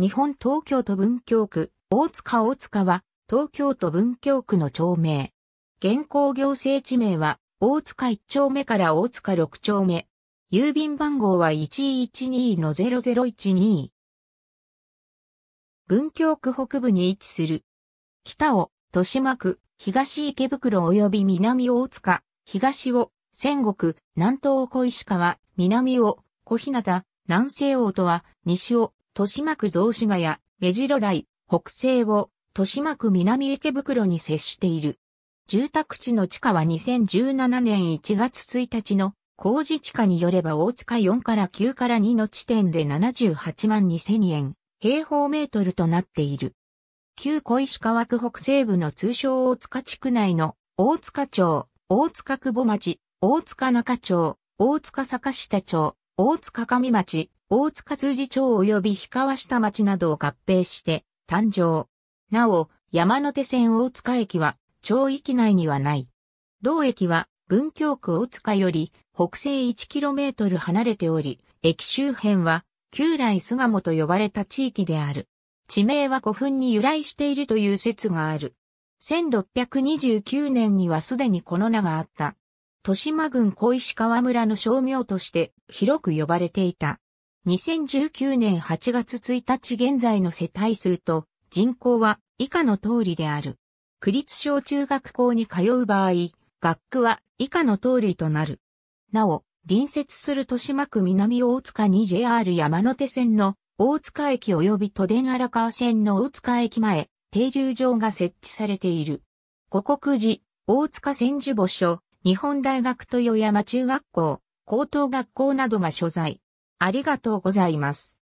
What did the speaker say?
日本東京都文京区、大塚大塚は、東京都文京区の町名。現行行政地名は、大塚1丁目から大塚6丁目。郵便番号は112-0012。文京区北部に位置する。北を、豊島区、東池袋及び南大塚、東を、仙国、南東を小石川、南を、小日向、南西王とは、西を、豊島区雑司ヶ谷、目白台、北西を、豊島区南池袋に接している。住宅地の地価は2017年1月1日の工事地価によれば大塚4から9から2の地点で78万2000円、平方メートルとなっている。旧小石川区北西部の通称大塚地区内の大塚町、大塚久保町、大塚中町、大塚坂下町、大塚上町、大塚通事町及び氷川下町などを合併して誕生。なお、山手線大塚駅は町域内にはない。同駅は文京区大塚より北西 1km 離れており、駅周辺は旧来巣鴨と呼ばれた地域である。地名は古墳に由来しているという説がある。1629年にはすでにこの名があった。豊島郡小石川村の商名として広く呼ばれていた。2019年8月1日現在の世帯数と人口は以下の通りである。区立小中学校に通う場合、学区は以下の通りとなる。なお、隣接する豊島区南大塚に JR 山手線の大塚駅及び都電荒川線の大塚駅前、停留場が設置されている。五国寺、大塚千住墓所、日本大学豊山中学校、高等学校などが所在。ありがとうございます。